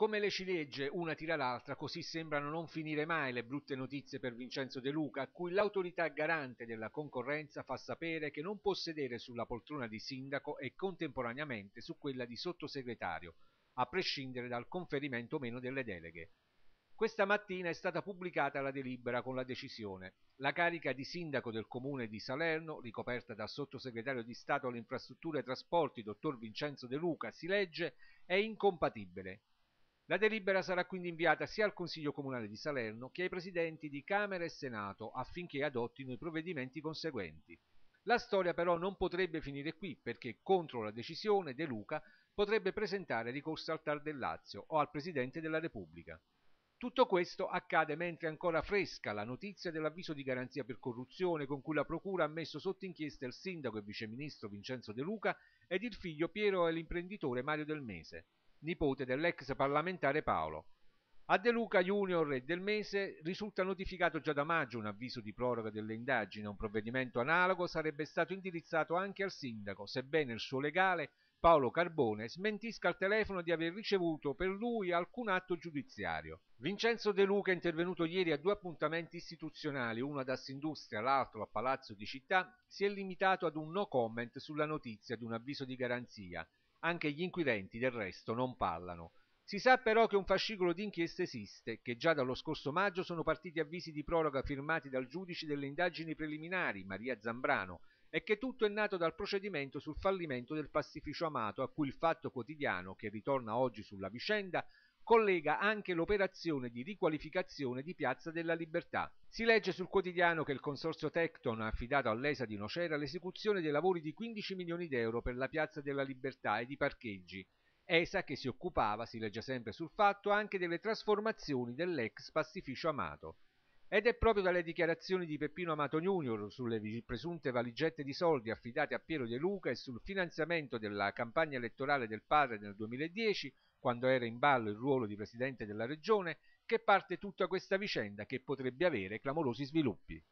Come le ciliegie, una tira l'altra, così sembrano non finire mai le brutte notizie per Vincenzo De Luca, a cui l'autorità garante della concorrenza fa sapere che non può sedere sulla poltrona di sindaco e contemporaneamente su quella di sottosegretario, a prescindere dal conferimento o meno delle deleghe. Questa mattina è stata pubblicata la delibera con la decisione. La carica di sindaco del comune di Salerno, ricoperta dal sottosegretario di Stato alle infrastrutture e trasporti, dottor Vincenzo De Luca, si legge, è incompatibile la delibera sarà quindi inviata sia al Consiglio Comunale di Salerno che ai presidenti di Camera e Senato affinché adottino i provvedimenti conseguenti. La storia però non potrebbe finire qui perché contro la decisione De Luca potrebbe presentare ricorso al Tar del Lazio o al Presidente della Repubblica. Tutto questo accade mentre è ancora fresca la notizia dell'avviso di garanzia per corruzione con cui la Procura ha messo sotto inchiesta il sindaco e viceministro Vincenzo De Luca ed il figlio Piero e l'imprenditore Mario Del Mese nipote dell'ex parlamentare Paolo. A De Luca Junior e Del Mese risulta notificato già da maggio un avviso di proroga delle indagini. Un provvedimento analogo sarebbe stato indirizzato anche al sindaco, sebbene il suo legale Paolo Carbone smentisca al telefono di aver ricevuto per lui alcun atto giudiziario. Vincenzo De Luca è intervenuto ieri a due appuntamenti istituzionali, uno ad Assindustria, l'altro a Palazzo di Città, si è limitato ad un no comment sulla notizia di un avviso di garanzia anche gli inquirenti del resto non parlano. Si sa però che un fascicolo di inchiesta esiste, che già dallo scorso maggio sono partiti avvisi di proroga firmati dal giudice delle indagini preliminari, Maria Zambrano, e che tutto è nato dal procedimento sul fallimento del pastificio amato a cui il Fatto Quotidiano, che ritorna oggi sulla vicenda, collega anche l'operazione di riqualificazione di Piazza della Libertà. Si legge sul quotidiano che il consorzio Tecton ha affidato all'ESA di Nocera l'esecuzione dei lavori di 15 milioni d'euro per la Piazza della Libertà e di parcheggi. ESA che si occupava, si legge sempre sul fatto, anche delle trasformazioni dell'ex pastificio Amato. Ed è proprio dalle dichiarazioni di Peppino Amato Junior sulle presunte valigette di soldi affidate a Piero De Luca e sul finanziamento della campagna elettorale del padre nel 2010 quando era in ballo il ruolo di presidente della regione, che parte tutta questa vicenda che potrebbe avere clamorosi sviluppi.